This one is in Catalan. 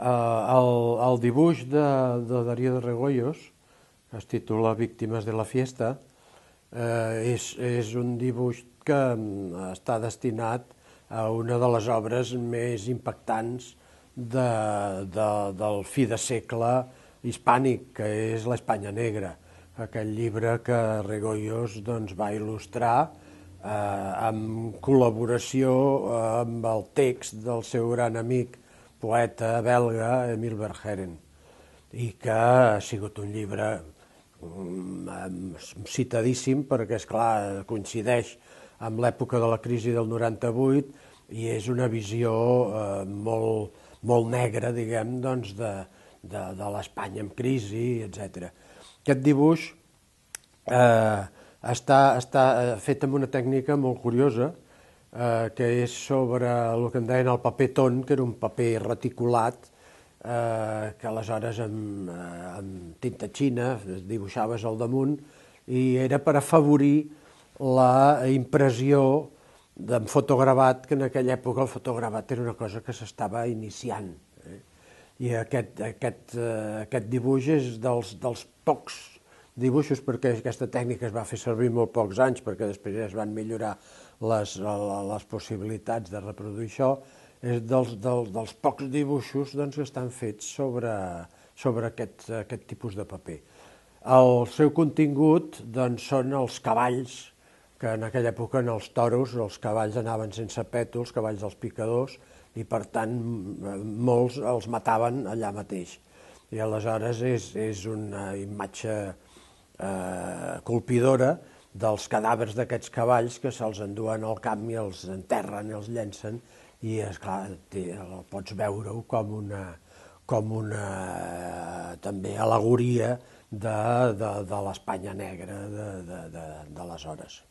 eh, el, el dibuix de, de Darío de Regoyos, que es titula Víctimes de la Fiesta, eh, és, és un dibuix que mm, està destinat a una de les obres més impactants de, de, del fi de segle hispànic, que és l'Espanya Negra, aquell llibre que Regoyos doncs, va il·lustrar eh, amb col·laboració eh, amb el text del seu gran amic poeta belga Emil Verhaeren, i que ha sigut un llibre mm, citadíssim perquè, és clar coincideix amb l'època de la crisi del 98 i és una visió eh, molt, molt negra, diguem, doncs de, de, de l'Espanya en crisi, etc. Aquest dibuix eh, està, està eh, fet amb una tècnica molt curiosa, eh, que és sobre el que en deien el paper ton, que era un paper reticulat, eh, que aleshores amb, amb eh, tinta xina es dibuixaves al damunt, i era per afavorir la impressió d'en fotogravat, que en aquella època el fotogravat era una cosa que s'estava iniciant. Eh? I aquest, aquest, eh, aquest dibuix és dels, dels pocs dibuixos, perquè aquesta tècnica es va fer servir molt pocs anys, perquè després es van millorar les, les possibilitats de reproduir això, és dels, dels, dels pocs dibuixos doncs, que estan fets sobre, sobre aquest, aquest tipus de paper. El seu contingut doncs, són els cavalls, que en aquella època en els toros els cavalls anaven sense pètols, cavalls dels picadors, i per tant molts els mataven allà mateix. I aleshores és, és una imatge eh, colpidora, dels cadàvers d'aquests cavalls que se'ls enduen al camp i els enterren i els llencen i esclar, pots veure-ho com una, com una també alegoria de, de, de l'Espanya negra d'aleshores. De, de, de, de